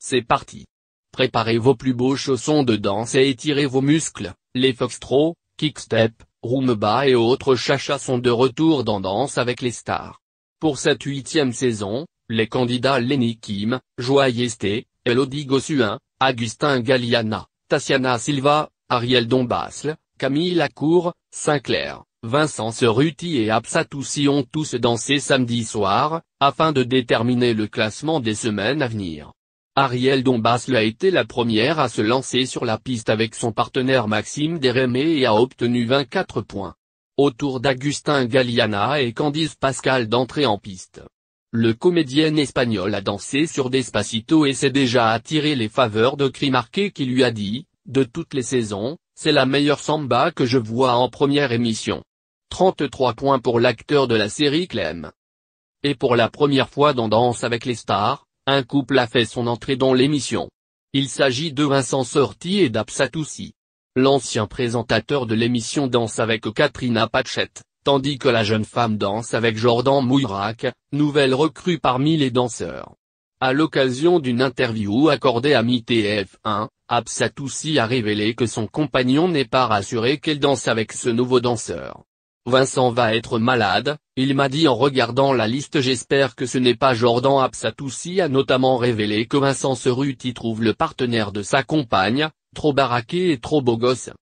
C'est parti Préparez vos plus beaux chaussons de danse et étirez vos muscles, les Foxtrot, kickstep, rumba et autres chachas sont de retour dans Danse avec les stars. Pour cette huitième saison, les candidats Lenny Kim, Joy Esté, Elodie Gossuin, Agustin Galliana, Tatiana Silva, Ariel Dombasle, Camille Lacour, Sinclair, Vincent Cerruti et Absatoussi ont tous dansé samedi soir, afin de déterminer le classement des semaines à venir. Ariel Dombasle a été la première à se lancer sur la piste avec son partenaire Maxime Derémé et a obtenu 24 points. Autour d'Agustin Galliana et Candice Pascal d'entrer en piste. Le comédien espagnol a dansé sur Despacito et s'est déjà attiré les faveurs de Crimarqué qui lui a dit, de toutes les saisons, c'est la meilleure samba que je vois en première émission. 33 points pour l'acteur de la série Clem. Et pour la première fois dans Danse avec les stars, un couple a fait son entrée dans l'émission. Il s'agit de Vincent Sorti et d'Apsatoussi. L'ancien présentateur de l'émission danse avec Katrina Patchett, tandis que la jeune femme danse avec Jordan Mouirac, nouvelle recrue parmi les danseurs. À l'occasion d'une interview accordée à MITF1, Absatoussi a révélé que son compagnon n'est pas rassuré qu'elle danse avec ce nouveau danseur. Vincent va être malade, il m'a dit en regardant la liste j'espère que ce n'est pas Jordan Absatoussi a notamment révélé que Vincent y trouve le partenaire de sa compagne, trop baraqué et trop beau gosse.